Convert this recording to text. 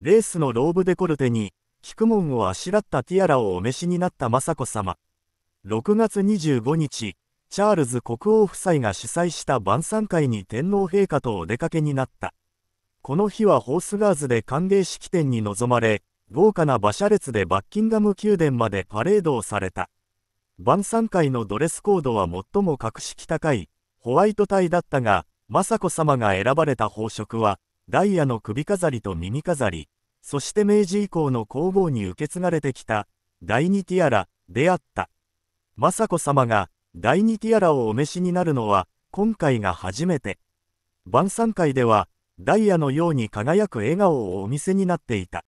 レースのローブデコルテに、菊門をあしらったティアラをお召しになった雅子さま。6月25日、チャールズ国王夫妻が主催した晩餐会に天皇陛下とお出かけになった。この日はホースガーズで歓迎式典に臨まれ、豪華な馬車列でバッキンガム宮殿までパレードをされた。晩餐会のドレスコードは最も格式高い、ホワイトタイだったが、雅子さまが選ばれた宝飾は、ダイヤの首飾りと耳飾り、そして明治以降の工房に受け継がれてきた、第二ティアラ、であった。雅子さまが、第二ティアラをお召しになるのは、今回が初めて。晩餐会では、ダイヤのように輝く笑顔をお見せになっていた。